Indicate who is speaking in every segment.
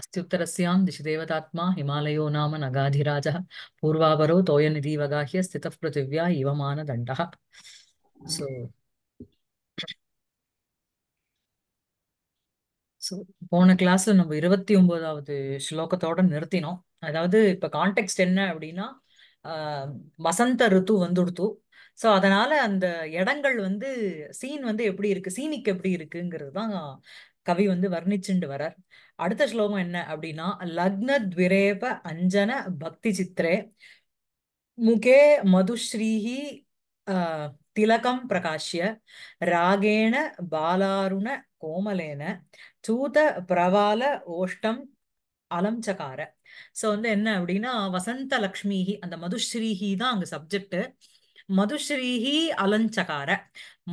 Speaker 1: अस्त्युत्तरस्यां दिशि देवतात्मा हिमालयो नाम नगाधिराजः पूर्वापरो तोयनिधिवगाह्य स्थितः पृथिव्या इव मानदण्डः सो ஸோ போன கிளாஸ்ல நம்ம இருபத்தி ஒன்பதாவது ஸ்லோகத்தோட நிறுத்தினோம் அதாவது இப்ப கான்டெக்ட் என்ன அப்படின்னா வசந்த ரித்து வந்துடுத்து ஸோ அதனால அந்த இடங்கள் வந்து சீன் வந்து எப்படி இருக்கு சீனிக் எப்படி இருக்குங்கிறது தான் கவி வந்து வர்ணிச்சுண்டு வரார் அடுத்த ஸ்லோகம் என்ன அப்படின்னா லக்ன துவிரேப அஞ்சன பக்தி சித்திரே முகே மதுஸ்ரீஹி திலகம் பிரகாஷ்ய ராகேண பாலாருண கோமலேன சூத பிரவால ஓஷ்டம் அலம்சகார ஸோ வந்து என்ன அப்படின்னா வசந்த லக்ஷ்மிஹி அந்த மதுஸ்ரீஹி தான் அங்கே சப்ஜெக்ட் மதுஸ்ரீஹி அலஞ்சகார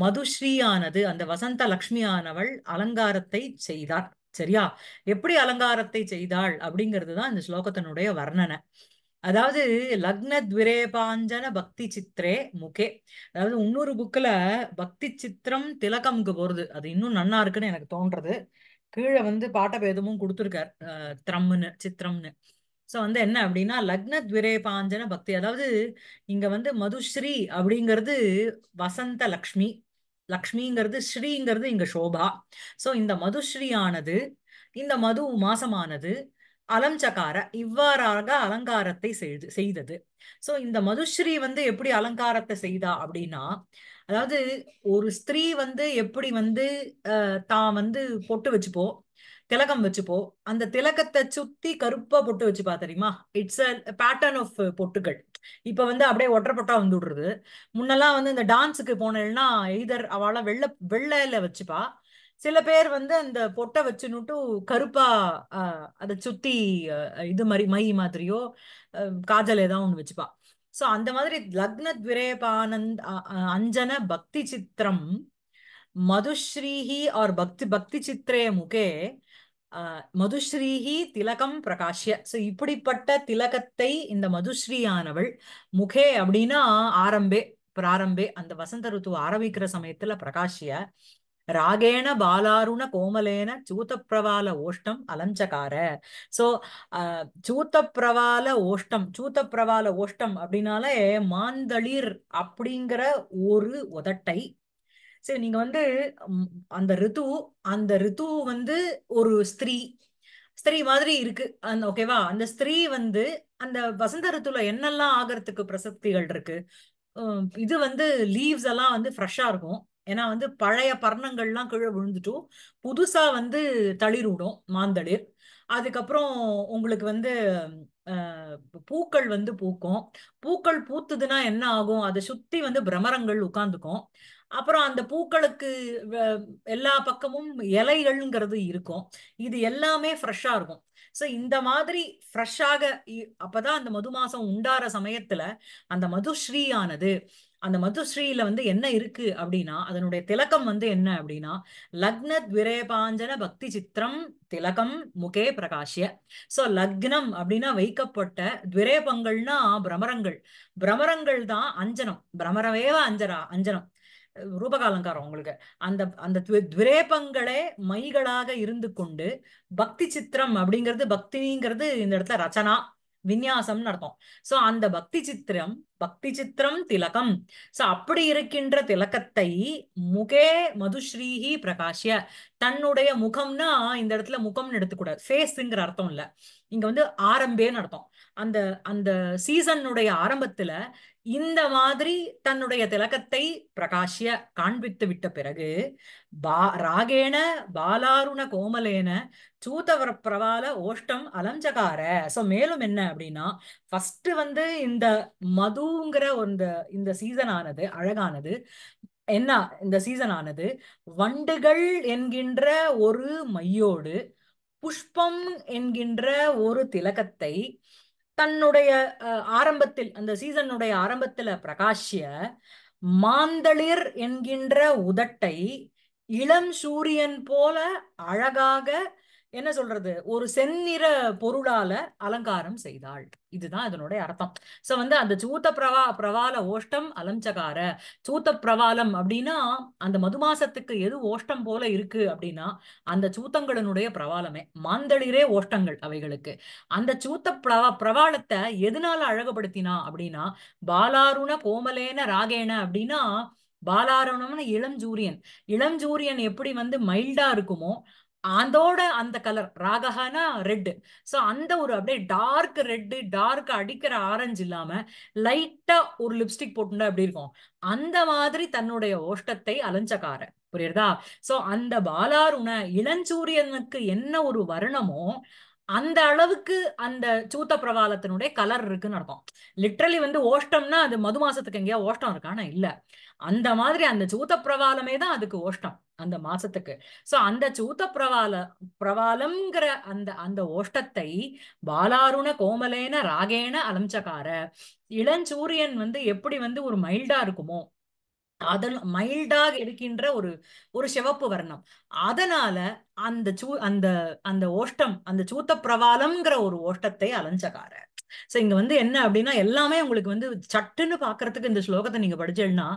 Speaker 1: மதுஸ்ரீயானது அந்த வசந்த லக்ஷ்மியானவள் அலங்காரத்தை செய்தார் சரியா எப்படி அலங்காரத்தை செய்தாள் அப்படிங்கிறது தான் இந்த ஸ்லோகத்தினுடைய வர்ணனை அதாவது லக்ன துவிரேபாஞ்சன பக்தி சித்திரே முகே அதாவது இன்னொரு புக்கில் பக்தி சித்திரம் திலகம்க்கு போகிறது அது இன்னும் நன்னா இருக்குன்னு எனக்கு தோன்றது கீழே வந்து பாட்டபேதமும் கொடுத்துருக்கார் திரம்னு சித்திரம்னு ஸோ வந்து என்ன அப்படின்னா லக்ன பாஞ்சன பக்தி அதாவது இங்க வந்து மதுஸ்ரீ அப்படிங்கிறது வசந்த லக்ஷ்மி லக்ஷ்மிங்கிறது ஸ்ரீங்கிறது இங்க சோபா ஸோ இந்த மதுஸ்ரீயானது இந்த மது மாசமானது அலம்சகார இவ்வாறாக அலங்காரத்தை செய்து செய்தது ஸோ இந்த மதுஸ்ரீ வந்து எப்படி அலங்காரத்தை செய்தா அப்படின்னா அதாவது ஒரு ஸ்திரீ வந்து எப்படி வந்து தான் வந்து பொட்டு வச்சுப்போம் திலகம் வச்சுப்போ அந்த திலகத்தை சுத்தி கருப்பா பொட்டு வச்சுப்பா தெரியுமா இட்ஸ் அ பேட்டர்ன் ஆஃப் பொட்டுகள் இப்ப வந்து அப்படியே ஒற்றை பொட்டா வந்து விடுறது முன்னெல்லாம் வந்து இந்த டான்ஸுக்கு போனேன்னா எய்தர் அவளை வெள்ளை வெள்ளையில வச்சுப்பா சில பேர் வந்து அந்த பொட்டை வச்சுன்னுட்டு கருப்பா அதை சுத்தி இது மாதிரி மை மாதிரியோ காஜல் ஏதாவது ஒண்ணு வச்சுப்பா ஸோ அந்த மாதிரி லக்ன துரேபானந்த் அஞ்சன பக்தி சித்திரம் மதுஸ்ரீஹி ஆர் பக்தி பக்தி சித்திரே முகே மதுஸ்ரீஹி திலகம் பிரகாஷ்ய ஸோ இப்படிப்பட்ட திலகத்தை இந்த மதுஸ்ரீயானவள் முகே அப்படின்னா ஆரம்பே பிராரம்பே அந்த வசந்த ருத்து ஆரம்பிக்கிற சமயத்துல பிரகாஷ்ய ராகேண பாலாருண கோமலேன சூத்தப்பிரவால ஓஷ்டம் அலஞ்சகார சோ சூத்தப்பிரவால ஓஷ்டம் சூத்தப்பிரவால ஓஷ்டம் அப்படின்னாலே மாந்தளிர் அப்படிங்கிற ஒரு உதட்டை சரி நீங்க வந்து அந்த ரித்து அந்த ரித்து வந்து ஒரு ஸ்திரீ ஸ்திரீ மாதிரி இருக்கு அந்த ஓகேவா அந்த ஸ்திரீ வந்து அந்த வசந்த ரித்துல என்னெல்லாம் ஆகிறதுக்கு பிரசக்திகள் இருக்கு இது வந்து லீவ்ஸ் எல்லாம் வந்து ஃப்ரெஷ்ஷா இருக்கும் ஏன்னா வந்து பழைய பர்ணங்கள்லாம் கீழே விழுந்துட்டும் புதுசா வந்து தளிர் விடும் மாந்தளிர் அதுக்கப்புறம் உங்களுக்கு வந்து பூக்கள் வந்து பூக்கும் பூக்கள் பூத்துதுன்னா என்ன ஆகும் அதை சுத்தி வந்து பிரமரங்கள் உட்காந்துக்கும் அப்புறம் அந்த பூக்களுக்கு எல்லா பக்கமும் இலைகள்ங்கிறது இருக்கும் இது எல்லாமே ஃப்ரெஷ்ஷாக இருக்கும் ஸோ இந்த மாதிரி ஃப்ரெஷ்ஷாக அப்போதான் அந்த மது மாதம் உண்டார சமயத்தில் அந்த மதுஸ்ரீயானது அந்த மதுஸ்ரீயில வந்து என்ன இருக்கு அப்படின்னா அதனுடைய திலக்கம் வந்து என்ன அப்படின்னா லக்னத் விரேபாஞ்சன பக்தி சித்திரம் திலகம் முகே பிரகாஷிய சோ லக்னம் அப்படின்னா வைக்கப்பட்ட துவரேபங்கள்னா பிரமரங்கள் பிரமரங்கள் தான் அஞ்சனம் பிரமரவேவ அஞ்சரா அஞ்சனம் ரூபகாலங்காரம் உங்களுக்கு அந்த அந்த துவேபங்களே மைகளாக இருந்து கொண்டு பக்தி சித்திரம் அப்படிங்கிறது பக்திங்கிறது இந்த இடத்துல ரச்சனா விநியாசம்னு நடத்தும் சோ அந்த பக்தி சித்திரம் பக்தி சித்திரம் திலகம் சோ அப்படி இருக்கின்ற திலக்கத்தை முகே மதுஸ்ரீஹி பிரகாஷ்ய தன்னுடைய முகம்னா இந்த இடத்துல முகம்னு எடுத்துக்கூடாது ஃபேஸுங்கிற அர்த்தம் இல்ல இங்க வந்து ஆரம்பேன்னு நடத்தும் அந்த அந்த சீசனுடைய ஆரம்பத்துல இந்த மாதிரி தன்னுடைய திலகத்தை பிரகாஷிய காண்பித்து விட்ட பிறகு பா ராகேன பாலாருண கோமலேன சூதவர பிரவால ஓஷ்டம் அலஞ்சகார ஸோ மேலும் என்ன அப்படின்னா ஃபர்ஸ்ட் வந்து இந்த மதுங்கிற இந்த இந்த சீசன் ஆனது அழகானது என்ன இந்த சீசன் ஆனது வண்டுகள் என்கின்ற ஒரு மையோடு புஷ்பம் என்கின்ற ஒரு திலகத்தை தன்னுடைய ஆரம்பத்தில் அந்த சீசனுடைய ஆரம்பத்துல பிரகாஷிய மாந்தளிர் என்கின்ற உதட்டை இளம் சூரியன் போல அழகாக என்ன சொல்றது ஒரு செந்நிற பொருளால அலங்காரம் செய்தாள் இதுதான் இதனுடைய அர்த்தம் சோ வந்து அந்த சூத்த பிரவா பிரவால ஓஷ்டம் அலஞ்சகார சூத்த பிரவாலம் அப்படின்னா அந்த மதுமாசத்துக்கு எது ஓஷ்டம் போல இருக்கு அப்படின்னா அந்த சூத்தங்களினுடைய பிரவாலமே மாந்தளிரே ஓஷ்டங்கள் அவைகளுக்கு அந்த சூத்த பிரவா பிரவாலத்தை எதனால அழகுபடுத்தினா அப்படின்னா பாலாருண கோமலேன ராகேன அப்படின்னா பாலாரணம்னு இளம் இளஞ்சூரியன் இளம் எப்படி வந்து மைல்டா இருக்குமோ அதோட அந்த கலர் ராகஹானா ரெட்டு ஸோ அந்த ஒரு அப்படியே டார்க் ரெட்டு டார்க் அடிக்கிற ஆரஞ்சு இல்லாம லைட்டா ஒரு லிப்ஸ்டிக் போட்டுண்டா அப்படி இருக்கும் அந்த மாதிரி தன்னுடைய ஓஷ்டத்தை அலைஞ்சக்கார புரியுறதா சோ அந்த பாலாருண இளஞ்சூரியனுக்கு என்ன ஒரு வர்ணமோ அந்த அளவுக்கு அந்த சூத்த பிரவாலத்தினுடைய கலர் இருக்குன்னு அர்த்தம் லிட்ரலி வந்து ஓஷ்டம்னா அது மது மாசத்துக்கு எங்கேயா ஓஷ்டம் இருக்கானா இல்ல அந்த மாதிரி அந்த சூத்த பிரவாலமே தான் அதுக்கு ஓஷ்டம் அந்த மாசத்துக்கு சோ அந்த சூத்த பிரவால பிரவாலம்ங்கிற அந்த அந்த ஓஷ்டத்தை பாலாருண கோமலேன ராகேன அலம்சக்கார இளஞ்சூரியன் வந்து எப்படி வந்து ஒரு மைல்டா இருக்குமோ அதெல்லாம் மைல்டாக இருக்கின்ற ஒரு ஒரு சிவப்பு வர்ணம் அதனால அந்த சூ அந்த அந்த ஓஷ்டம் அந்த சூத்த பிரவாலம்ங்கிற ஒரு ஓஷ்டத்தை அலைஞ்சகார சோ இங்க வந்து என்ன அப்படின்னா எல்லாமே உங்களுக்கு வந்து சட்டுன்னு பாக்குறதுக்கு இந்த ஸ்லோகத்தை நீங்க படிச்சேன்னா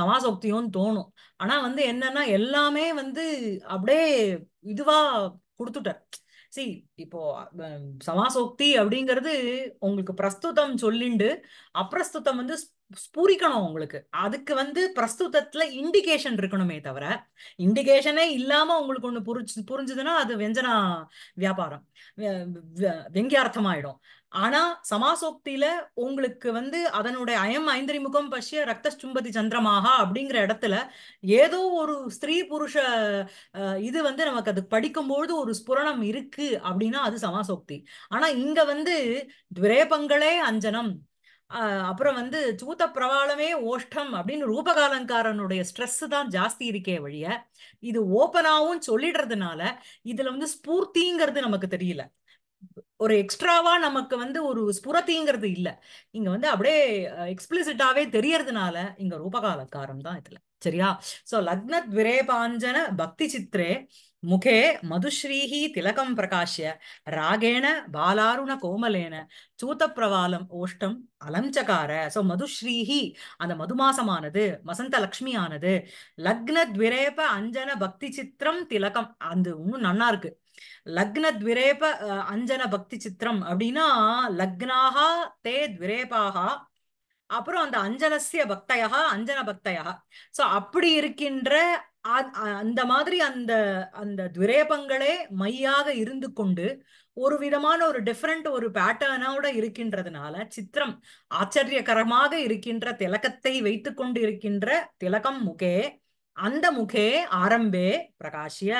Speaker 1: சமாசக்தியும் தோணும் ஆனா வந்து என்னன்னா எல்லாமே வந்து அப்படியே இதுவா கொடுத்துட்டார் சி இப்போ சமாசோக்தி அப்படிங்கிறது உங்களுக்கு பிரஸ்துதம் சொல்லிண்டு அப்பிரஸ்துத்தம் வந்து ஸ்பூரிக்கணும் உங்களுக்கு அதுக்கு வந்து பிரஸ்துதத்துல இண்டிகேஷன் இருக்கணுமே தவிர இண்டிகேஷனே இல்லாம உங்களுக்கு ஒண்ணு புரிஞ்சு புரிஞ்சுதுன்னா அது வெஞ்சனா வியாபாரம் ஆயிடும் ஆனா சமாசோக்தியில உங்களுக்கு வந்து அதனுடைய அயம் ஐந்தறிமுகம் பசிய ரத்த சும்பதி சந்திரமாக அப்படிங்கிற இடத்துல ஏதோ ஒரு ஸ்திரீ புருஷ இது வந்து நமக்கு அது படிக்கும்பொழுது ஒரு ஸ்புரணம் இருக்கு அப்படின்னா அது சமாசோக்தி ஆனா இங்க வந்து துரேபங்களே அஞ்சனம் அப்புறம் வந்து சூத்த பிரவாளமே ஓஷ்டம் அப்படின்னு ரூபகாலங்காரனுடைய ஸ்ட்ரெஸ் தான் ஜாஸ்தி இருக்கே வழிய இது ஓபனாவும் சொல்லிடுறதுனால இதுல வந்து ஸ்பூர்த்திங்கிறது நமக்கு தெரியல ஒரு எக்ஸ்ட்ராவா நமக்கு வந்து ஒரு ஸ்புரத்திங்கிறது இல்லை இங்க வந்து அப்படியே எக்ஸ்பிளிசிட்டாவே தெரியறதுனால இங்க ரூபகாலக்காரம் தான் இதுல சரியா சோ லக்ன பாஞ்சன பக்தி சித்ரே முகே மதுஸ்ரீஹி திலகம் பிரகாஷ்ய ராகேண பாலாருண கோமலேன சூத்த பிரவாலம் ஓஷ்டம் அலஞ்சகார சோ மதுஸ்ரீஹி அந்த மதுமாசமானது வசந்த லக்ஷ்மியானது லக்ன துவிரேப அஞ்சன பக்தி சித்திரம் திலகம் அது இன்னும் நன்னா இருக்கு லக்ன துவேப அஞ்சன பக்தி சித்திரம் அப்படின்னா லக்னாக தே துவேபாகா அப்புறம் அந்த அஞ்சனசிய பக்தையா அஞ்சன பக்தையா சோ அப்படி இருக்கின்ற அந்த மாதிரி அந்த அந்த துரேபங்களே மையாக இருந்து கொண்டு ஒரு விதமான ஒரு டிஃப்ரெண்ட் ஒரு பேட்டர்னோட இருக்கின்றதுனால சித்திரம் ஆச்சரியகரமாக இருக்கின்ற திலக்கத்தை வைத்து கொண்டு இருக்கின்ற திலகம் முகே அந்த முகே ஆரம்பே பிரகாஷிய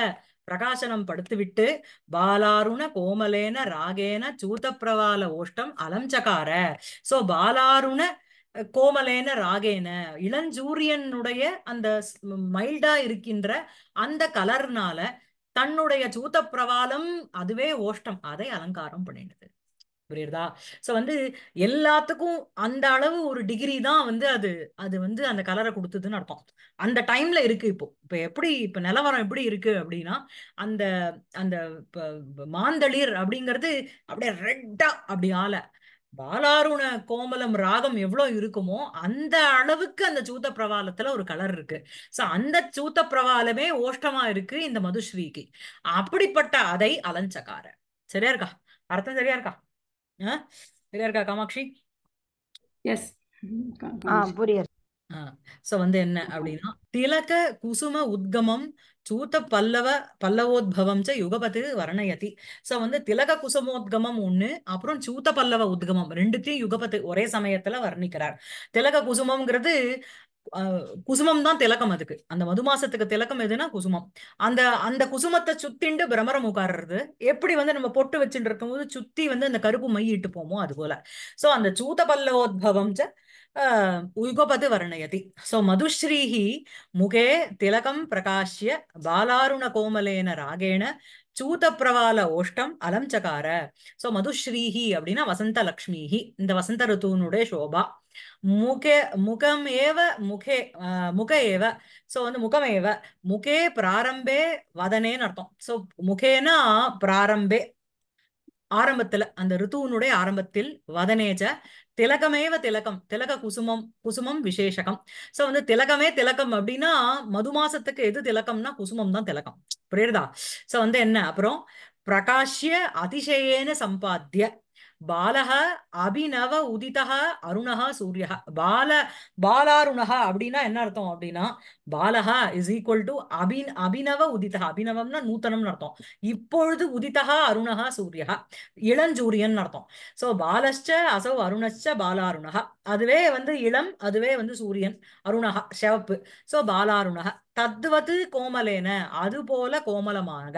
Speaker 1: பிரகாசனம் படுத்துவிட்டு பாலாருண கோமலேன ராகேன பிரவால ஓஷ்டம் அலஞ்சகார சோ பாலாருண கோமலேன ராகேன இளஞ்சூரியனுடைய அந்த மைல்டா இருக்கின்ற அந்த கலர்னால தன்னுடைய சூத்த பிரவாலம் அதுவே ஓஷ்டம் அதை அலங்காரம் பண்ணினது புரியுறதா ஸோ வந்து எல்லாத்துக்கும் அந்த அளவு ஒரு டிகிரி தான் வந்து அது அது வந்து அந்த கலரை கொடுத்ததுன்னு அர்த்தம் அந்த டைம்ல இருக்கு இப்போ இப்போ எப்படி இப்போ நிலவரம் எப்படி இருக்கு அப்படின்னா அந்த அந்த மாந்தளிர் அப்படிங்கிறது அப்படியே ரெட்டா அப்படி ஆல பாலாருண கோமலம் ராகம் எவ்வளோ இருக்குமோ அந்த அளவுக்கு அந்த சூத்த பிரவாலத்துல ஒரு கலர் இருக்கு ஸோ அந்த சூத்த பிரவாலமே ஓஷ்டமா இருக்கு இந்த மதுஸ்ரீக்கு அப்படிப்பட்ட அதை அலஞ்சக்கார சரியா இருக்கா அர்த்தம் சரியா இருக்கா சரியா இருக்கா காமாட்சி எஸ் சோ வந்து என்ன அப்படின்னா திலக குசும உத்கமம் சூத்த பல்லவ பல்லவோத்பவம் ச யுகபதி வர்ணயதி சோ வந்து திலக குசுமோத்கமம் ஒண்ணு அப்புறம் சூத்த பல்லவ உத்கமம் ரெண்டுத்தையும் யுகபத்து ஒரே சமயத்துல வர்ணிக்கிறார் திலக குசுமம்ங்கிறது குசுமம் தான் திலக்கம் அதுக்கு அந்த மது மாசத்துக்கு திலக்கம் எதுனா குசுமம் அந்த அந்த குசுமத்தை சுத்திண்டு பிரமரம் உட்கார்றது எப்படி வந்து நம்ம பொட்டு வச்சுட்டு இருக்கும்போது சுத்தி வந்து அந்த கருப்பு மை இட்டு போமோ அது போல சோ அந்த சூத பல்லவோத்பவம் ச உயுகபது வர்ணயதி சோ மதுஸ்ரீஹி முகே திலகம் பிரகாஷ்ய பாலாருண கோமலேன ராகேண பிரவால ஓஷ்டம் அலம்சகார சோ மதுஸ்ரீஹி அப்படின்னா வசந்த லக்ஷ்மிஹி இந்த வசந்த ருத்துவனுடைய சோபா முகே முகமேவ முகே முக ஏவ ஸோ வந்து முகமேவ முகே பிராரம்பே வதனேன்னு அர்த்தம் ஸோ முகேனா பிராரம்பே ஆரம்பத்துல அந்த ரித்துவனுடைய ஆரம்பத்தில் வதனேஜ திலகமேவ திலகம் திலக குசுமம் குசுமம் விசேஷகம் சோ வந்து திலகமே திலக்கம் அப்படின்னா மது மாசத்துக்கு எது திலக்கம்னா குசுமம் தான் திலக்கம் புரியுறதா சோ வந்து என்ன அப்புறம் பிரகாஷ்ய அதிசயேன சம்பாத்திய பாலக அபிநவ உதிதக அருணகா சூரியகா பால பாலாருணகா அப்படின்னா என்ன அர்த்தம் அப்படின்னா பாலகா இஸ் ஈக்குவல் டு அபின் அபினவ உதிதா அபினவம்னா நூத்தனம்னு அர்த்தம் இப்பொழுது உதிதா அருணகா சூரியகா இளஞ்சூரியன் அர்த்தம் சோ பாலஷ்ட அசௌ அருணச்ச பாலாருணகா அதுவே வந்து இளம் அதுவே வந்து சூரியன் அருணகா செவப்பு சோ பாலாருணகா தத்வது கோமலேன அது போல கோமலமாக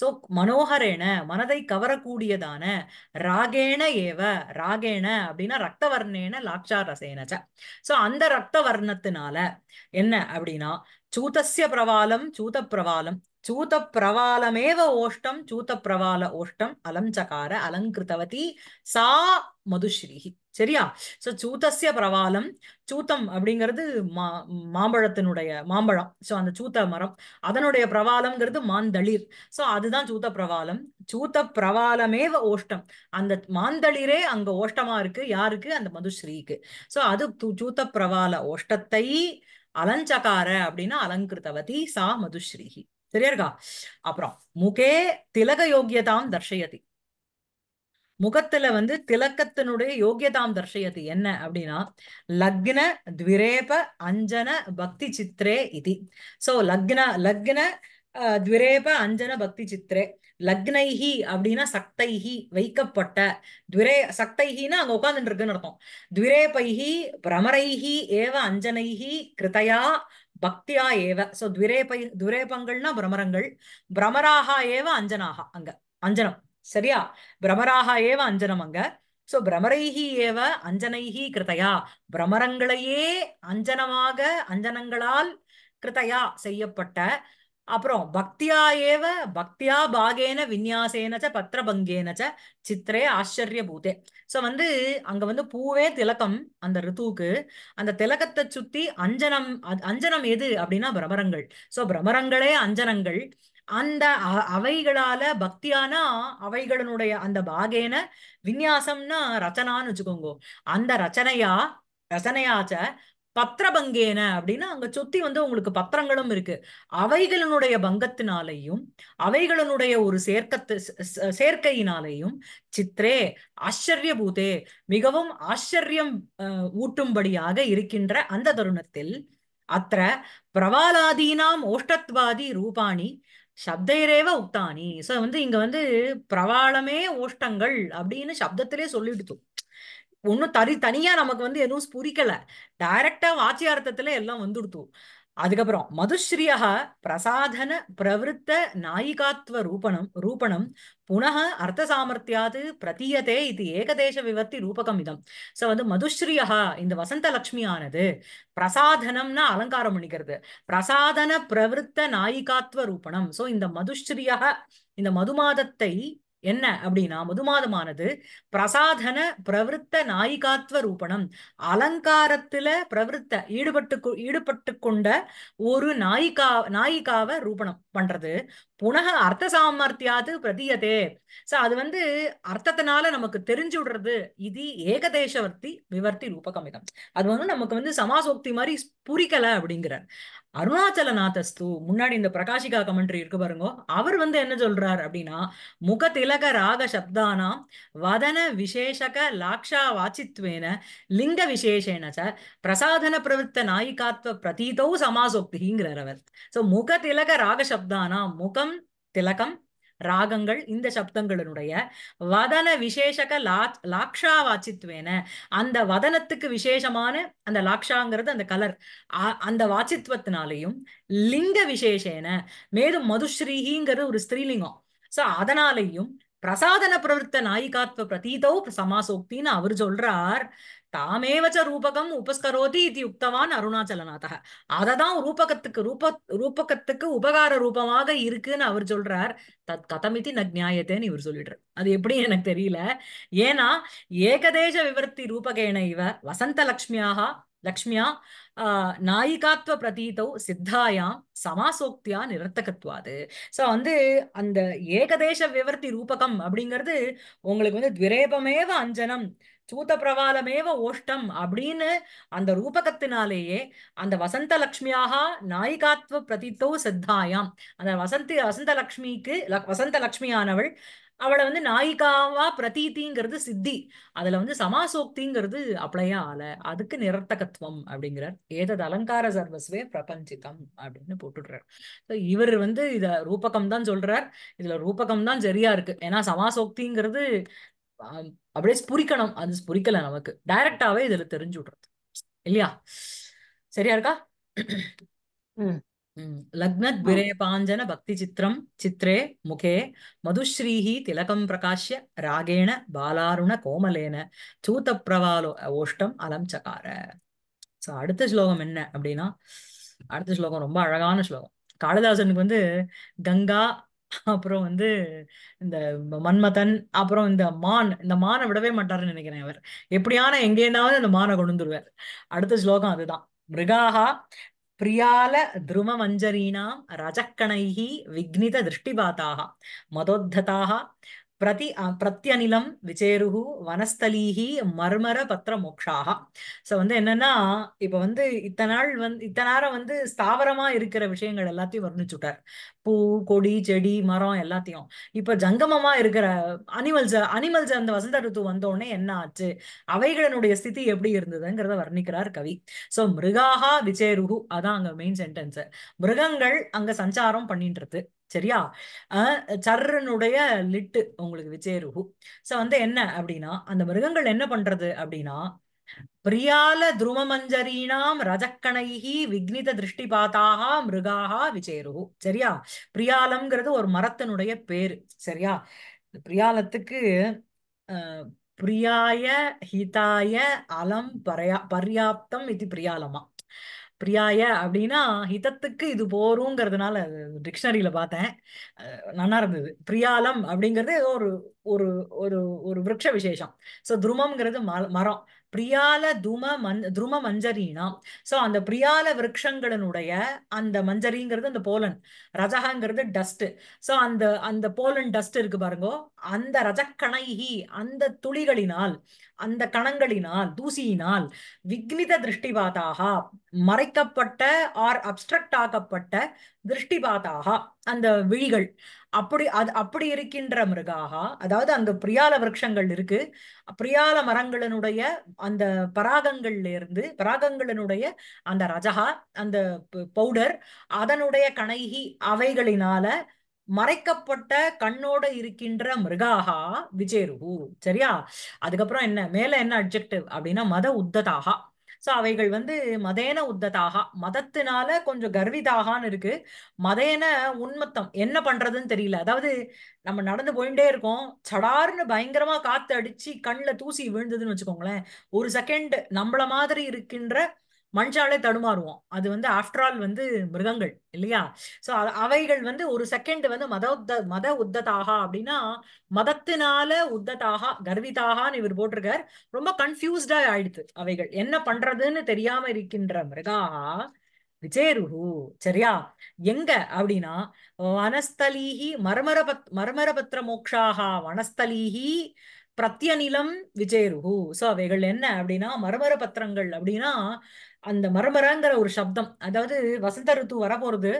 Speaker 1: சோ மனோகரேன மனதை கவரக்கூடியதான ராகேன ஏவ ராகேன அப்படின்னா ரத்தவர்ணேன லாக்ஷா சோ அந்த ரக்தவர்ணத்தினால என்ன அப்படி அப்படின்னா சூதஸ்ய பிரவாலம் சூத பிரவாலம் சூத பிரவாலமேவ ஓஷ்டம் சூத பிரவால ஓஷ்டம் அலஞ்சகார அலங்கிருத்தவதி சா மதுஸ்ரீஹி சரியா சோ சூத்தசிய பிரவாலம் சூத்தம் அப்படிங்கிறது மா மாம்பழத்தினுடைய மாம்பழம் சோ அந்த சூத்த மரம் அதனுடைய பிரவாலம்ங்கிறது மாந்தளிர் சோ அதுதான் சூத்த பிரவாலம் சூத்த பிரவாலமேவ ஓஷ்டம் அந்த மாந்தளிரே அங்க ஓஷ்டமா இருக்கு யாருக்கு அந்த மதுஸ்ரீக்கு சோ அது சூத்த பிரவால ஓஷ்டத்தை அலஞ்சகார அப்படின்னா அலங்கிருத்தவதி சா மதுஸ்ரீஹி சரியா இருக்கா அப்புறம் முகே திலக யோகியதாம் தர்ஷயதி முகத்துல வந்து திலக்கத்தினுடைய யோகியதாம் தர்ஷயதி என்ன அப்படின்னா லக்ன துவிரேப அஞ்சன பக்தி சித்ரே இது சோ லக்ன லக்ன துவரேப அஞ்சன பக்தி சித்திரே லக்னைஹி அப்படின்னா சக்தைஹி வைக்கப்பட்ட துரே சக்தைஹின்னா அங்க உட்காந்துட்டு இருக்குன்னு அர்த்தம் துவரேபைஹி பிரமரைஹி ஏவ அஞ்சனைஹி கிருதையா பக்தியா ஏவ சோ துவரேபை துரேபங்கள்னா பிரமரங்கள் பிரமராக ஏவ அஞ்சனாக அங்க அஞ்சனம் சரியா பிரமராக ஏவ அஞ்சனம் அங்க சோ பிரமரைஹி ஏவ அஞ்சனைஹி கிருதையா பிரமரங்களையே அஞ்சனமாக அஞ்சனங்களால் கிருதையா செய்யப்பட்ட அப்புறம் பக்தியா ஏவ பக்தியா பாகேன விநியாசேனச்ச பத்திரபங்கேனச்ச சித்திரே ஆச்சரிய பூத்தே ஸோ வந்து அங்க வந்து பூவே திலக்கம் அந்த ரித்துவுக்கு அந்த திலக்கத்தை சுத்தி அஞ்சனம் அஞ்சனம் எது அப்படின்னா பிரபரங்கள் சோ பிரபரங்களே அஞ்சனங்கள் அந்த அவைகளால பக்தியானா அவைகளினுடைய அந்த பாகேன விநியாசம்னா ரச்சனான்னு வச்சுக்கோங்க அந்த ரச்சனையா ரசனையாச்ச பத்திரபங்கேன அப்படின்னா அங்க சுத்தி வந்து உங்களுக்கு பத்திரங்களும் இருக்கு அவைகளினுடைய பங்கத்தினாலையும் அவைகளினுடைய ஒரு சேர்க்கத்து சேர்க்கையினாலையும் சித்ரே ஆச்சரிய பூதே மிகவும் ஆச்சரியம் ஊட்டும்படியாக இருக்கின்ற அந்த தருணத்தில் அத்த பிரவாலாதீனாம் ஓஷ்டத்வாதி ரூபாணி சப்தைரேவ உத்தானி சோ வந்து இங்க வந்து பிரவாளமே ஓஷ்டங்கள் அப்படின்னு சப்தத்திலே சொல்லிடுத்து ஒன்றும் தரி தனியா நமக்கு வந்து எதுவும் புரிக்கல டைரக்டா வாச்சியார்த்தத்துல எல்லாம் வந்துடுத்து அதுக்கப்புறம் மதுஸ்ரீயா பிரசாதன பிரவருத்த நாயிகாத்வ ரூபணம் ரூபணம் புனக அர்த்த சாமர்த்தியாது பிரதீயதே இது ஏகதேச விபத்தி ரூபகம் இதம் ஸோ வந்து மதுஸ்ரீயா இந்த வசந்த ஆனது பிரசாதனம்னா அலங்காரம் பண்ணிக்கிறது பிரசாதன பிரவருத்த நாயிகாத்வ ரூபணம் ஸோ இந்த மதுஸ்ரீயா இந்த மதுமாதத்தை என்ன அப்படின்னா முதுமாதமானது பிரசாதன பிரவருத்த நாயிகாத்வ ரூபணம் அலங்காரத்துல பிரவருத்த ஈடுபட்டு ஈடுபட்டு கொண்ட ஒரு நாயிகா நாயிகாவ ரூபணம் பண்றது புனக அர்த்த சாமர்த்தியாது பிரதியதே சோ அது வந்து அர்த்தத்தினால நமக்கு தெரிஞ்சு விடுறது இது ஏகதேசவர்த்தி விவர்த்தி ரூபகமிதம் அது வந்து நமக்கு வந்து சமாசோக்தி மாதிரி புரிக்கல அப்படிங்கிறார் அருணாச்சலநாதஸ்து முன்னாடி இந்த பிரகாஷிகா கமெண்ட்ரி இருக்கு பாருங்க அவர் வந்து என்ன சொல்றார் அப்படின்னா முக திலக ராக சப்தானாம் வதன விசேஷக லாக்ஷா வாச்சித்வேன லிங்க விசேஷேன ச பிரசாதன பிரவித்த நாயிகாத்வ பிரதீதோ சமாசோக்திங்கிறார் அவர் சோ முக திலக ராக சப்தானா முகம் திலகம் ராகங்கள் இந்த சப்தங்களினுடைய வதன விசேஷக லா லாக்ஷா வாச்சித்வேன அந்த வதனத்துக்கு விசேஷமான அந்த லாக்ஷாங்கிறது அந்த கலர் அந்த வாச்சித்வத்தினாலையும் லிங்க விசேஷேன மேலும் மதுஸ்ரீஹிங்கிறது ஒரு ஸ்திரீலிங்கம் சோ அதனாலையும் பிரசாதன பிரவருத்த நாயிகாத்வ பிரதீதோ சமாசோக்தின்னு அவர் சொல்றார் தாமேவ ரூபகம் உபஸ்கரோதி இது யுக்தவான் அருணாச்சலநாதக அததான் ரூபகத்துக்கு ரூப ரூபகத்துக்கு உபகார ரூபமாக இருக்குன்னு அவர் சொல்றார் தத் கதமிதி நக்ஞாயத்தேன்னு இவர் சொல்லிடுற அது எப்படி எனக்கு தெரியல ஏன்னா ஏகதேச விவரத்தி ரூபகேண இவ வசந்த லக்ஷ்மியாக லக்ஷ்மியா நாயிகாத்வ பிரதீதோ சித்தாயாம் சமாசோக்தியா நிரர்த்தகத்வாது ஸோ வந்து அந்த ஏகதேச விவரத்தி ரூபகம் அப்படிங்கிறது உங்களுக்கு வந்து துரேபமேவ அஞ்சனம் சூத்த பிரபாலமேவ ஓஷ்டம் அப்படின்னு அந்த ரூபகத்தினாலேயே அந்த வசந்த லக்ஷ்மியாக நாயிகாத்வ பிரதித்தோ சித்தாயாம் அந்த வசந்தி வசந்த லக்ஷ்மிக்கு வசந்த லக்ஷ்மியானவள் அவளை வந்து நாயிகாவா பிரதீத்திங்கிறது சித்தி அதுல வந்து சமாசோக்திங்கிறது அப்படியே ஆல அதுக்கு நிரர்த்தகத்துவம் அப்படிங்கிறார் ஏதது அலங்கார சர்வஸ்வே பிரபஞ்சிதம் அப்படின்னு போட்டுடுறார் இவர் வந்து இத ரூபகம் தான் சொல்றார் இதுல ரூபகம் தான் சரியா இருக்கு ஏன்னா சமாசோக்திங்கிறது அப்படியே ஸ்புரிக்கணும் அது ஸ்புரிக்கல நமக்கு டைரக்டாவே இதுல தெரிஞ்சு விடுறது இல்லையா சரியா இருக்கா லக்னத் விரே பாஞ்சன பக்தி சித்திரம் சித்ரே முகே மதுஸ்ரீஹி திலகம் பிரகாஷ்ய ராகேண பாலாருண கோமலேன சூத்த பிரவாலோ ஓஷ்டம் அலம் சகார சோ அடுத்த ஸ்லோகம் என்ன அப்படின்னா அடுத்த ஸ்லோகம் ரொம்ப அழகான ஸ்லோகம் காளிதாசனுக்கு வந்து கங்கா அப்புறம் வந்து இந்த மன்மதன் அப்புறம் இந்த மான் இந்த மானை விடவே மாட்டாருன்னு நினைக்கிறேன் அவர் எப்படியான எங்கேனாவது அந்த மானை கொண்டு வந்துருவார் அடுத்த ஸ்லோகம் அதுதான் மிருகாகா பிரியால திரும மஞ்சரீனாம் ரஜக்கணைகி விக்னித திருஷ்டிபாத்தாக மதோத்ததாக பிரதி பிரத்யநிலம் விஜயருகு வனஸ்தலீகி மர்மர பத்திர மோக்ஷாக ஸோ வந்து என்னன்னா இப்போ வந்து இத்தனை நாள் வந்து இத்தனை நேரம் வந்து ஸ்தாவரமா இருக்கிற விஷயங்கள் எல்லாத்தையும் வர்ணிச்சுட்டார் பூ கொடி செடி மரம் எல்லாத்தையும் இப்போ ஜங்கமமா இருக்கிற அனிமல்ஸ் அனிமல்ஸ் அந்த வசந்த ருத்து வந்தோடனே என்ன ஆச்சு அவைகளினுடைய ஸ்திதி எப்படி இருந்ததுங்கிறத வர்ணிக்கிறார் கவி ஸோ மிருகாகா விஜயருகு அதான் அங்க மெயின் சென்டென்ஸ் மிருகங்கள் அங்க சஞ்சாரம் பண்ணின்றது சரியா சர்றனுடைய லிட்டு உங்களுக்கு விஜயருகு சோ வந்து என்ன அப்படின்னா அந்த மிருகங்கள் என்ன பண்றது அப்படின்னா பிரியால துருவமஞ்சரீனாம் ரஜக்கணைகி விக்னித திருஷ்டி பாத்தாக மிருகாக விஜயருகு சரியா பிரியாலம்ங்கிறது ஒரு மரத்தினுடைய பேரு சரியா பிரியாலத்துக்கு பிரியாய ஹிதாய அலம் பரயா பர்யாப்தம் இது பிரியாலமா பிரியாய அப்படின்னா ஹிதத்துக்கு இது போருங்கிறதுனால டிக்ஷனரியில பார்த்தேன் நல்லா இருந்தது பிரியாலம் அப்படிங்கிறது ஒரு ஒரு ஒரு ஒரு விரக்ஷ விசேஷம் சோ துருமம்ங்கிறது மரம் பிரியால தும மஞ் துரும மஞ்சரினா ஸோ அந்த பிரியால விரக்ஷங்களினுடைய அந்த மஞ்சரிங்கிறது அந்த போலன் ரஜகங்கிறது டஸ்ட் ஸோ அந்த அந்த போலன் டஸ்ட் இருக்கு பாருங்க அந்த ரஜக்கணைகி அந்த துளிகளினால் அந்த கணங்களினால் தூசியினால் விக்னித திருஷ்டிவாதாக மறைக்கப்பட்ட ஆர் அப்ஸ்ட்ரக்ட் ஆக்கப்பட்ட திருஷ்டிபாதாக அந்த விழிகள் அப்படி அது அப்படி இருக்கின்ற மிருகாக அதாவது அந்த பிரியால விரக்ஷங்கள் இருக்கு பிரியால மரங்களினுடைய அந்த பராகங்கள்ல இருந்து பராகங்களினுடைய அந்த ரஜகா அந்த பவுடர் அதனுடைய கணைகி அவைகளினால மறைக்கப்பட்ட கண்ணோட இருக்கின்ற மிருகாகா விஜயருகு சரியா அதுக்கப்புறம் என்ன மேல என்ன அப்ஜெக்டிவ் அப்படின்னா மத உத்ததாக சோ அவைகள் வந்து மதேன உத்ததாகா மதத்தினால கொஞ்சம் கர்விதாகான்னு இருக்கு மதேன உன்மத்தம் என்ன பண்றதுன்னு தெரியல அதாவது நம்ம நடந்து போயிட்டே இருக்கோம் சடார்னு பயங்கரமா காத்து அடிச்சு கண்ணில் தூசி விழுந்ததுன்னு வச்சுக்கோங்களேன் ஒரு செகண்ட் நம்மள மாதிரி இருக்கின்ற மஞ்சாலே தடுமாறுவோம் அது வந்து ஆஃப்டர் ஆல் வந்து மிருகங்கள் இல்லையா ஸோ அவைகள் வந்து ஒரு செகண்ட் வந்து மத உத்த மத உத்ததாகா அப்படின்னா மதத்தினால உத்ததாக கர்விதாகான்னு இவர் போட்டிருக்கார் ரொம்ப கன்ஃபியூஸ்டா ஆயிடுது அவைகள் என்ன பண்றதுன்னு தெரியாம இருக்கின்ற மிருகா விஜயருஹு சரியா எங்க அப்படின்னா வனஸ்தலீஹி மர்மரபத் மர்மரபத்திர மோக்ஷாகா வனஸ்தலீஹி பிரத்யநிலம் விஜயருகு ஸோ அவைகள் என்ன அப்படின்னா மரமர பத்திரங்கள் அப்படின்னா அந்த மரமரங்கிற ஒரு சப்தம் அதாவது வசந்த ரித்து வரப்போறது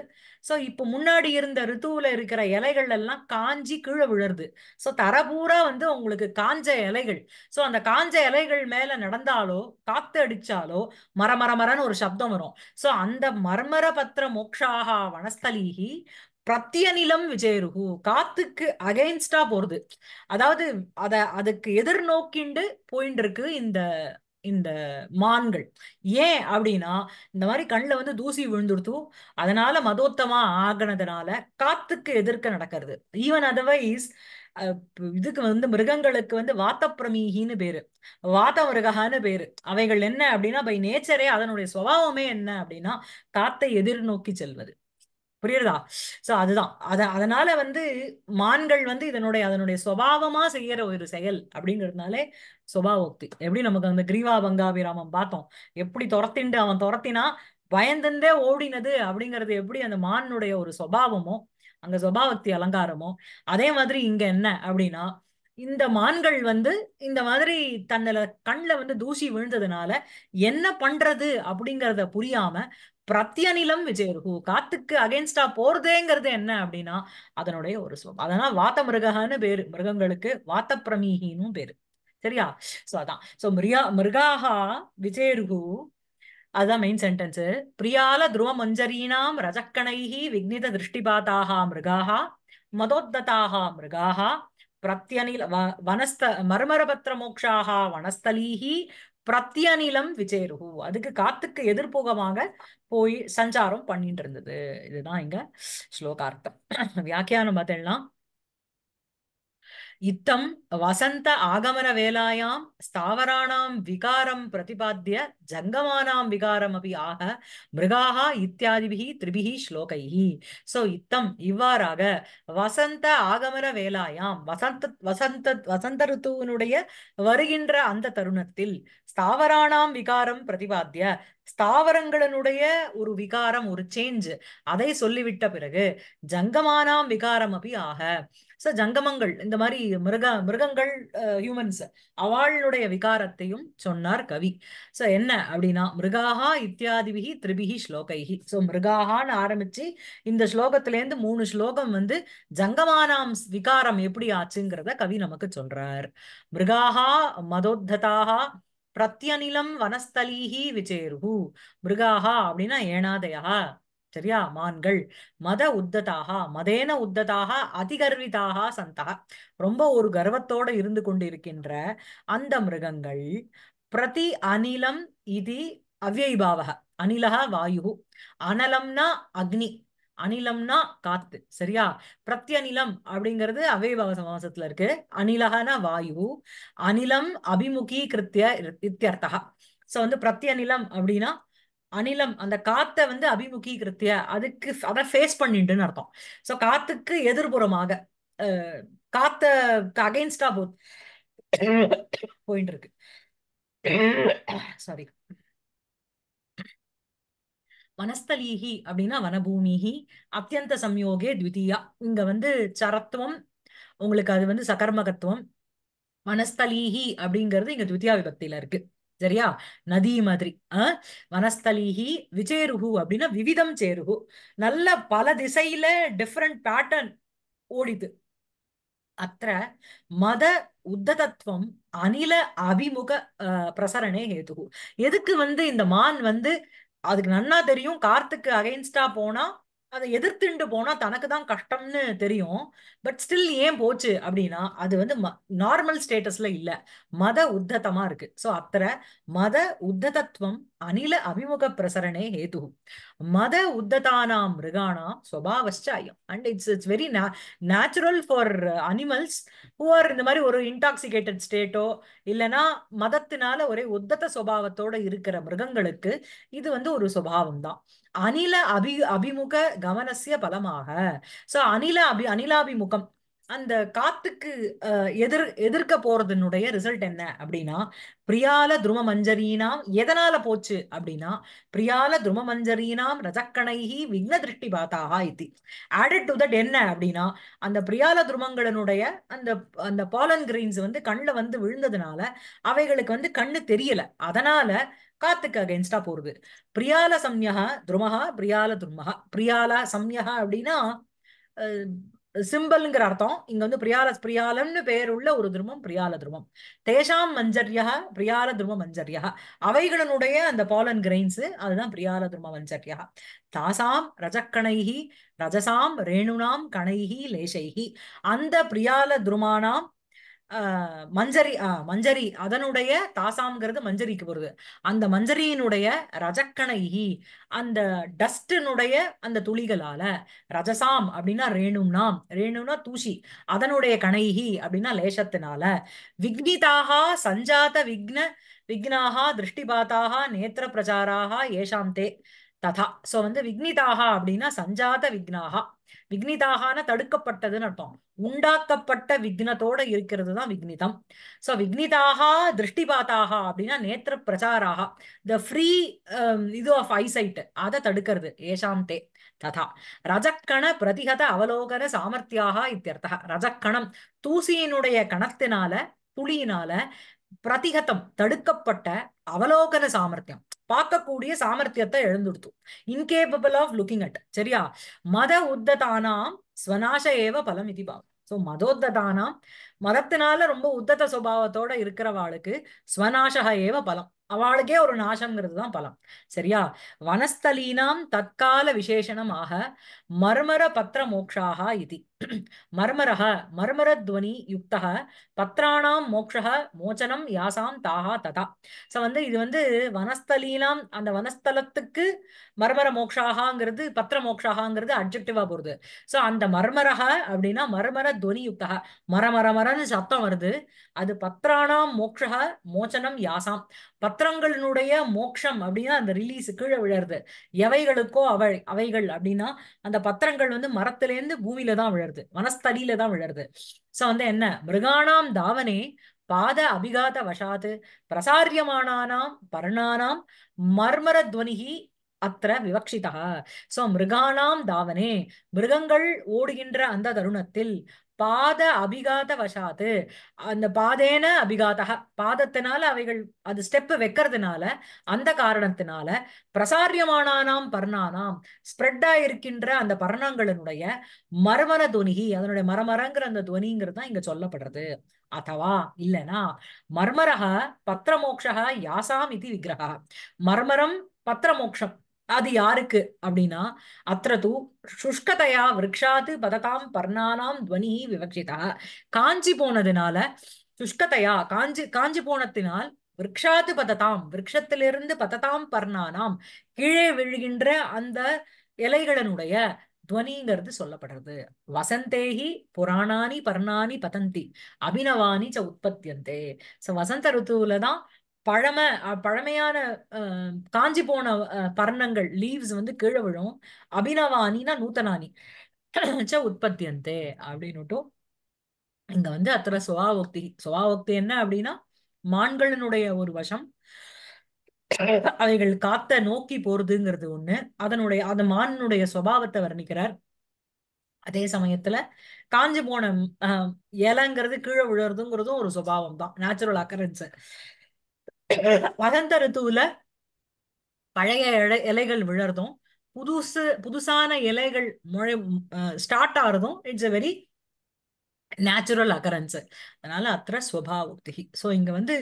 Speaker 1: ஸோ இப்போ முன்னாடி இருந்த ரித்துவுல இருக்கிற இலைகள் எல்லாம் காஞ்சி கீழே விழருது ஸோ தரபூரா வந்து உங்களுக்கு காஞ்ச இலைகள் ஸோ அந்த காஞ்ச இலைகள் மேலே நடந்தாலோ காத்து அடிச்சாலோ மரமரமரன்னு ஒரு சப்தம் வரும் ஸோ அந்த மர்மர பத்திர மோக்ஷாகா வனஸ்தலீகி பிரத்தியநிலம் விஜயருகு காத்துக்கு அகைன்ஸ்டா போறது அதாவது அத அதுக்கு எதிர்நோக்கிண்டு போயிட்டு இருக்கு இந்த இந்த மான்கள் ஏன் அப்படின்னா இந்த மாதிரி கண்ணில் வந்து தூசி விழுந்துடுத்தும் அதனால மதோத்தமா ஆகினதுனால காத்துக்கு எதிர்க்க நடக்கிறது ஈவன் அதர்வைஸ் இதுக்கு வந்து மிருகங்களுக்கு வந்து வாத்தப்பிரமீகின்னு பேரு வாத்த மிருகான்னு பேரு அவைகள் என்ன அப்படின்னா பை நேச்சரே அதனுடைய சுவாவமே என்ன அப்படின்னா காத்தை எதிர்நோக்கி செல்வது புரியுறதா சோ அதுதான் அத அதனால வந்து மான்கள் வந்து இதனுடைய அதனுடைய சுவாவமா செய்யற ஒரு செயல் அப்படிங்கிறதுனாலே சுபாவோக்தி எப்படி நமக்கு அந்த கிரீவா பங்காபிராமம் பார்த்தோம் எப்படி துரத்திண்டு அவன் துரத்தினா பயந்துந்தே ஓடினது அப்படிங்கிறது எப்படி அந்த மானுடைய ஒரு சுவாவமோ அங்க சுபாவக்தி அலங்காரமோ அதே மாதிரி இங்க என்ன அப்படின்னா இந்த மான்கள் வந்து இந்த மாதிரி தன்னல கண்ணில் வந்து தூசி விழுந்ததுனால என்ன பண்றது அப்படிங்கிறத புரியாம பிரத்யநிலம் விஜயருகு காத்துக்கு அகேன்ஸ்டா போறதேங்கிறது என்ன அப்படின்னா அதனுடைய ஒரு சுவம் அதனால் வாத்த மிருகன்னு பேரு மிருகங்களுக்கு வாத்த பிரமீகின்னு பேரு சரியா சோ அதான் சோ மிருகா மிருகாகா விஜயருகு அதுதான் மெயின் சென்டென்ஸ் பிரியால துருவ மஞ்சரீனாம் ரஜக்கணைகி விக்னித திருஷ்டிபாத்தாக மிருகாகா மதோத்தாக மிருகாகா பிரத்யநில வனஸ்த மர்மரபத்திர மோக்ஷாகா வனஸ்தலீஹி பிரத்யநிலம் விஜயருகு அதுக்கு காத்துக்கு எதிர்போகமாக போய் சஞ்சாரம் பண்ணிட்டு இருந்தது இதுதான் இங்க ஸ்லோகார்த்தம் வியாக்கியானம் பார்த்தேன்னா வசந்த ஆகமன வேலாயாம் ஸ்தாவராணாம் விகாரம் பிரதிபாத்திய ஜங்கமானாம் விகாரம் వికారమపి ஆக மிருகாக இத்தியாதிபிகி திரிபிகி ஸ்லோகைஹி சோ இத்தம் இவ்வாறாக வசந்த ஆகமன வேலாயாம் வசந்த வசந்த வசந்த ருத்துவனுடைய வருகின்ற அந்த தருணத்தில் ஸ்தாவராணாம் விகாரம் பிரதிபாத்திய ஸ்தாவரங்களுடைய ஒரு விகாரம் ஒரு சேஞ்ச் அதை சொல்லிவிட்ட பிறகு ஜங்கமானாம் விகாரம் அப்படி ஆக ஸோ ஜங்கமங்கள் இந்த மாதிரி மிருக மிருகங்கள் ஹியூமன்ஸ் அவளுடைய விகாரத்தையும் சொன்னார் கவி ஸோ என்ன அப்படின்னா மிருகாகா இத்தியாதிபிகி திரிபிகி ஸ்லோகைஹி ஸோ மிருகாகான்னு ஆரம்பிச்சு இந்த ஸ்லோகத்திலேருந்து மூணு ஸ்லோகம் வந்து ஜங்கமானாம் விகாரம் எப்படி ஆச்சுங்கிறத கவி நமக்கு சொல்றார் மிருகாகா மதோத்ததாக பிரத்யநிலம் வனஸ்தலீஹி விஜேருகு மிருகாகா அப்படின்னா ஏனாதயா சரியா மான்கள் மத உத்ததாக மதேன உத்ததாக அதிகர்விதாக சந்தா ரொம்ப ஒரு கர்வத்தோட இருந்து கொண்டிருக்கின்ற அந்த மிருகங்கள் பிரதி அனிலம் இது அவ்யபாவக அனிலக வாயு அனலம்னா அக்னி அனிலம்னா காத்து சரியா அனிலம் அப்படிங்கிறது அவைபாவ சமாசத்துல இருக்கு அனிலகனா வாயு அனிலம் அபிமுகீகிருத்திய இத்தியர்த்தகா சோ வந்து பிரத்யநிலம் அப்படின்னா அனிலம் அந்த காத்தை வந்து அபிமுகீகிருத்திய அதுக்கு அதை ஃபேஸ் பண்ணிட்டுன்னு அர்த்தம் ஸோ காத்துக்கு எதிர்புறமாக காத்த அகைன்ஸ்டா போ போயிட்டு இருக்கு சாரி வனஸ்தலீகி அப்படின்னா வனபூமிகி அத்தியந்த சம்யோகே த்விதியா இங்க வந்து சரத்துவம் உங்களுக்கு அது வந்து சகர்மகத்துவம் வனஸ்தலீகி அப்படிங்கிறது இங்க த்விதியா விபக்தியில இருக்கு சரியா நதி மாதிரி ஆஹ் வனஸ்தலிஹி விஜேருஹு அப்படின்னா விவிதம் சேருகு நல்ல பல திசையில டிஃப்ரெண்ட் பேட்டர்ன் ஓடிது அத்த மத உத்தத்துவம் அனில அபிமுக பிரசரணே ஹேதுகு எதுக்கு வந்து இந்த மான் வந்து அதுக்கு நன்னா தெரியும் கார்த்துக்கு அகைன்ஸ்டா போனா அதை எதிர்த்துண்டு போனா தனக்கு தான் கஷ்டம்னு தெரியும் பட் ஸ்டில் ஏன் போச்சு அப்படின்னா அது வந்து நார்மல் ஸ்டேட்டஸ்ல இல்ல மத உத்தத்தமா இருக்கு ஸோ அத்தனை மத உத்ததத்துவம் அனில அபிமுக பிரசரணே ஹேது மத உத்ததானாம் மிருகானாம் ஸ்வபாவச்சாயம் and it's it's very natural for animals who are இந்த மாதிரி ஒரு இன்டாக்சிகேட்டட் ஸ்டேட்டோ இல்லைனா மதத்தினால ஒரே உத்தத சுபாவத்தோட இருக்கிற மிருகங்களுக்கு இது வந்து ஒரு சுபாவம் தான் அனில அபி அபிமுக கவனசிய பலமாக சோ அனில அபி அனிலாபிமுகம் அந்த காத்துக்கு எதிர் எதிர்க்க போறதுனுடைய ரிசல்ட் என்ன அப்படின்னா பிரியால துரும மஞ்சரீனாம் எதனால போச்சு அப்படின்னா பிரியால துரும மஞ்சரீனாம் ரஜக்கணைகி விக்ன திருஷ்டி பாத்தாக இத்தி ஆடட் டு தட் என்ன அப்படின்னா அந்த பிரியால துருமங்களினுடைய அந்த அந்த பாலன் கிரீன்ஸ் வந்து கண்ணில் வந்து விழுந்ததுனால அவைகளுக்கு வந்து கண்ணு தெரியல அதனால காத்துக்கு அகேன்ஸ்டா போறது பிரியால சம்யகா துருமகா பிரியால துருமஹா பிரியால சம்யகா அப்படின்னா சிம்பிள்ங்கிற அர்த்தம் இங்க வந்து பிரியால பிரியாலம்னு பெயர் உள்ள ஒரு துருமம் பிரியால துருவம் தேஷாம் மஞ்சரியா பிரியால துருவ மஞ்சரியா அவைகளினுடைய அந்த பாலன் கிரெயின்ஸ் அதுதான் பிரியால துருவ மஞ்சரியா தாசாம் ரஜக்கணைகி ரஜசாம் ரேணுனாம் கணைகி லேசைகி அந்த பிரியால துருமானாம் மஞ்சரி ஆஹ் மஞ்சரி அதனுடைய தாசாம்ங்கிறது மஞ்சரிக்கு போறது அந்த மஞ்சரியினுடைய ரஜக்கணைகி அந்த டஸ்டினுடைய அந்த துளிகளால ரஜசாம் அப்படின்னா நாம் ரேணும்னா தூசி அதனுடைய கணகி அப்படின்னா லேசத்தினால விக்னிதாக சஞ்சாத விக்ன திருஷ்டி திருஷ்டிபாத்தாக நேத்திர பிரச்சாராக ஏஷாந்தே ததா சோ வந்து விக்னிதாக அப்படின்னா சஞ்சாத விக்னாகா விக்னிதாகான தடுக்கப்பட்டதுன்னு அர்த்தம் உண்டாக்கப்பட்ட விக்னத்தோட இருக்கிறது தான் விக்னிதம் ஸோ விக்னிதாகா பாத்தாக அப்படின்னா நேத்திர பிரச்சாராக த ஃப்ரீ um, இது ஆஃப் ஐசைட் அதை தடுக்கிறது ஏஷாந்தே ததா ரஜக்கண பிரதிகத அவலோகன சாமர்த்தியாக இத்தியர்த்த ரஜக்கணம் தூசியினுடைய கணத்தினால துளியினால பிரதிகதம் தடுக்கப்பட்ட அவலோகன சாமர்த்தியம் பார்க்கக்கூடிய சாமர்த்தியத்தை எழுந்துடுத்தும் இன்கேபபிள் ஆஃப் லுக்கிங் அட் சரியா மத உத்ததானாம் ஸ்வநாச ஏவ பலம் இது பாவம் ஸோ மதோத்ததானாம் மதத்தினால ரொம்ப உத்தத சுபாவத்தோட இருக்கிறவாளுக்கு ஸ்வநாசக ஏவ பலம் அவளுக்கே ஒரு நாசம்ங்கிறது தான் பலம் சரியா வனஸ்தலீனாம் தற்கால விசேஷனமாக மர்மர பத்திர மோக்ஷாக இது மர்மரஹ மர்மரத்வனி யுக்தக பத்ராணாம் மோக்ஷக மோச்சனம் யாசாம் தாகா ததா ஸோ வந்து இது வந்து வனஸ்தலீலாம் அந்த வனஸ்தலத்துக்கு மர்மர மோக்ஷாகாங்கிறது பத்திர மோக்ஷாகாங்கிறது அப்ஜெக்டிவா போகுது ஸோ அந்த மர்மரக அப்படின்னா மர்மர துவனி யுக்தக சத்தம் வருது அது பத்ராணாம் மோக்ஷக மோச்சனம் யாசாம் பத்திரங்களினுடைய மோக்ஷம் அப்படின்னா அந்த ரிலீஸ் கீழே விழருது எவைகளுக்கோ அவை அவைகள் அப்படின்னா அந்த பத்திரங்கள் வந்து மரத்திலேருந்து பூமியில தான் விழருது விழுறது மனஸ்தலியில தான் விழுறது சோ வந்து என்ன மிருகானாம் தாவனே பாத அபிகாத வசாத்து பிரசாரியமானாம் பர்ணானாம் துவனிகி அத்திர விவக்ஷிதா சோ மிருகானாம் தாவனே மிருகங்கள் ஓடுகின்ற அந்த தருணத்தில் பாத அபிகாத வசாத்து அந்த பாதேன அபிகாதா பாதத்தினால அவைகள் அது ஸ்டெப்பு வைக்கிறதுனால அந்த காரணத்தினால பிரசாரியமானானாம் பர்ணானாம் ஸ்ப்ரெட்டா இருக்கின்ற அந்த பர்ணங்களினுடைய மர்மர துவனிகி அதனுடைய மரமரங்கிற அந்த துவனிங்கிறது தான் இங்க சொல்லப்படுறது அதவா இல்லனா மர்மரக பத்திரமோக்ஷா யாசாம் இது விக்கிரகா மர்மரம் பத்திரமோக்ஷம் அது யாருக்கு அப்படின்னா அத்திரது சுஷ்கதையா விரக்ஷாத்து பததாம் பர்ணானாம் துவனி விவக்ஷிதா காஞ்சி போனதுனால சுஷ்கதையா காஞ்சி காஞ்சி போனத்தினால் விரக்ஷாத்து பததாம் விரக்ஷத்திலிருந்து பததாம் பர்ணானாம் கீழே விழுகின்ற அந்த இலைகளனுடைய துவனிங்கிறது சொல்லப்படுறது வசந்தேகி புராணானி பர்ணானி பதந்தி அபினவானி ச உற்பத்தியந்தே சோ வசந்த ருத்துவில தான் பழமை பழமையான காஞ்சி போன பர்ணங்கள் லீவ்ஸ் வந்து கீழே விழும் அபினவாணினா நூத்தனானி உற்பத்தியந்தே உற்பத்தி அப்படின்னுட்டும் இங்க வந்து அத்தனை சுவாவோக்தி சுவாவோக்தி என்ன அப்படின்னா மான்களினுடைய ஒரு வசம் அவைகள் காத்த நோக்கி போறதுங்கிறது ஒண்ணு அதனுடைய அந்த மானனுடைய சுவாவத்தை வர்ணிக்கிறார் அதே சமயத்துல காஞ்சி போன இலங்கிறது கீழே விழுறதுங்கிறதும் ஒரு சுபாவம் தான் நேச்சுரல் அக்கரன்ஸ் வசந்த ரித்துவுல பழைய இலை இலைகள் விழறதும் புதுசு புதுசான இலைகள் முழை ஸ்டார்ட் ஆகிறதும் it's a very natural occurrence அதனால அத்திர உக்தி ஸோ இங்க வந்து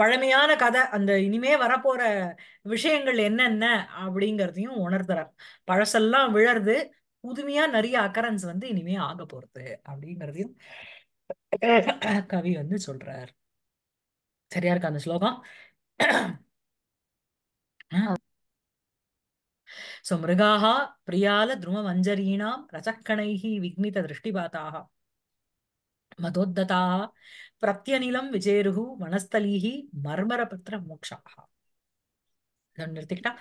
Speaker 1: பழமையான கதை அந்த இனிமே வரப்போற விஷயங்கள் என்னென்ன அப்படிங்கிறதையும் உணர்த்துறார் பழசெல்லாம் விழருது புதுமையா நிறைய அக்கரன்ஸ் வந்து இனிமே ஆக போறது அப்படிங்கிறதையும் கவி வந்து சொல்றார் சரியா இருக்கா அந்த ஸ்லோகம் சோ மிருகாக பிரியால துருமமஞ்சரீணாம் ரசக்கணைகி விக்னித திருஷ்டிபாதாக மதோத்ததாக பிரத்யநிலம் விஜேருகு வனஸ்தலீகி மர்மரபத்திர மோக்ஷாக நிறுத்திக்கிட்டா